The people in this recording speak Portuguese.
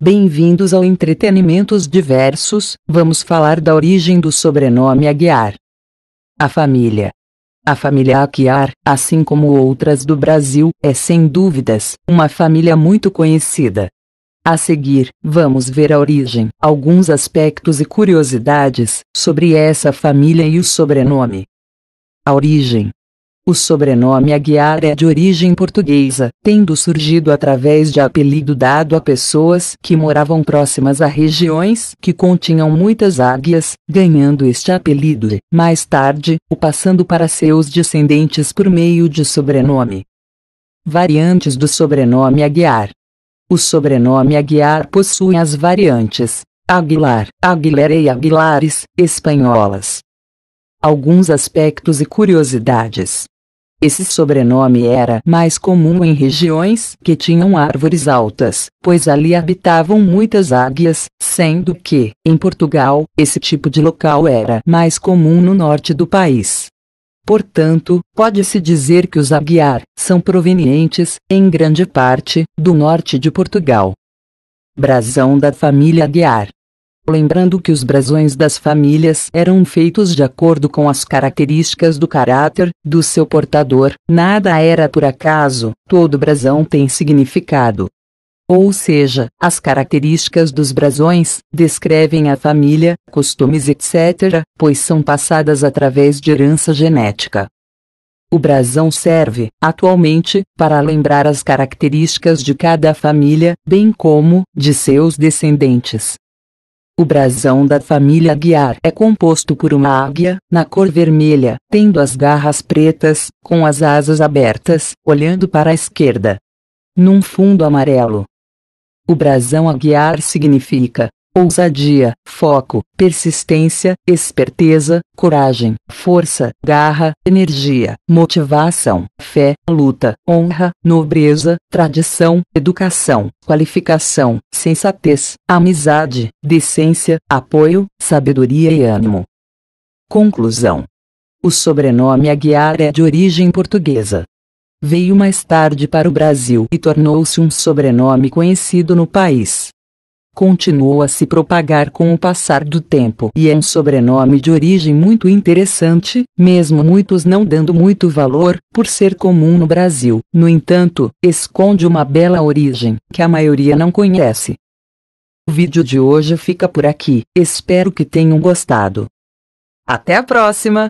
Bem-vindos ao Entretenimentos Diversos, vamos falar da origem do sobrenome Aguiar. A família. A família Aguiar, assim como outras do Brasil, é sem dúvidas uma família muito conhecida. A seguir, vamos ver a origem, alguns aspectos e curiosidades sobre essa família e o sobrenome. A origem. O sobrenome Aguiar é de origem portuguesa, tendo surgido através de apelido dado a pessoas que moravam próximas a regiões que continham muitas águias, ganhando este apelido e, mais tarde, o passando para seus descendentes por meio de sobrenome. Variantes do sobrenome Aguiar. O sobrenome Aguiar possui as variantes Aguilar, Aguilera e Aguilares, espanholas, alguns aspectos e curiosidades. Esse sobrenome era mais comum em regiões que tinham árvores altas, pois ali habitavam muitas águias, sendo que, em Portugal, esse tipo de local era mais comum no norte do país. Portanto, pode-se dizer que os aguiar são provenientes, em grande parte, do norte de Portugal. Brasão da família Aguiar lembrando que os brasões das famílias eram feitos de acordo com as características do caráter do seu portador, nada era por acaso, todo brasão tem significado. Ou seja, as características dos brasões descrevem a família, costumes, etc., pois são passadas através de herança genética. O brasão serve, atualmente, para lembrar as características de cada família, bem como de seus descendentes. O brasão da família Aguiar é composto por uma águia, na cor vermelha, tendo as garras pretas, com as asas abertas, olhando para a esquerda. Num fundo amarelo. O brasão Aguiar significa ousadia, foco, persistência, esperteza, coragem, força, garra, energia, motivação, fé, luta, honra, nobreza, tradição, educação, qualificação, sensatez, amizade, decência, apoio, sabedoria e ânimo. Conclusão: O sobrenome Aguiar é de origem portuguesa. Veio mais tarde para o Brasil e tornou-se um sobrenome conhecido no país continuou a se propagar com o passar do tempo e é um sobrenome de origem muito interessante, mesmo muitos não dando muito valor, por ser comum no Brasil. No entanto, esconde uma bela origem que a maioria não conhece. O vídeo de hoje fica por aqui, espero que tenham gostado. Até a próxima!